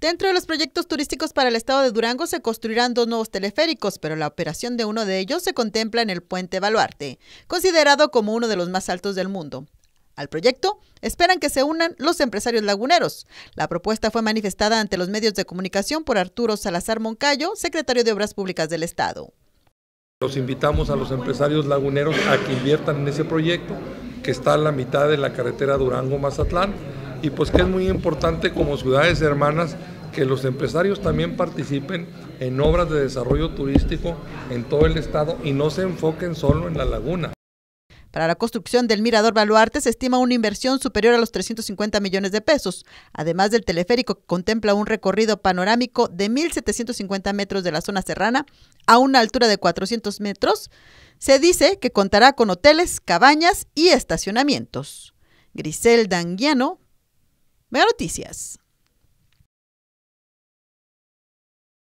Dentro de los proyectos turísticos para el estado de Durango se construirán dos nuevos teleféricos, pero la operación de uno de ellos se contempla en el puente Baluarte, considerado como uno de los más altos del mundo. Al proyecto esperan que se unan los empresarios laguneros. La propuesta fue manifestada ante los medios de comunicación por Arturo Salazar Moncayo, secretario de Obras Públicas del Estado. Los invitamos a los empresarios laguneros a que inviertan en ese proyecto que está a la mitad de la carretera Durango-Mazatlán y pues que es muy importante como ciudades hermanas que los empresarios también participen en obras de desarrollo turístico en todo el estado y no se enfoquen solo en la laguna. Para la construcción del Mirador Baluarte se estima una inversión superior a los 350 millones de pesos, además del teleférico que contempla un recorrido panorámico de 1.750 metros de la zona serrana a una altura de 400 metros. Se dice que contará con hoteles, cabañas y estacionamientos. Grisel Danguiano Mega Noticias.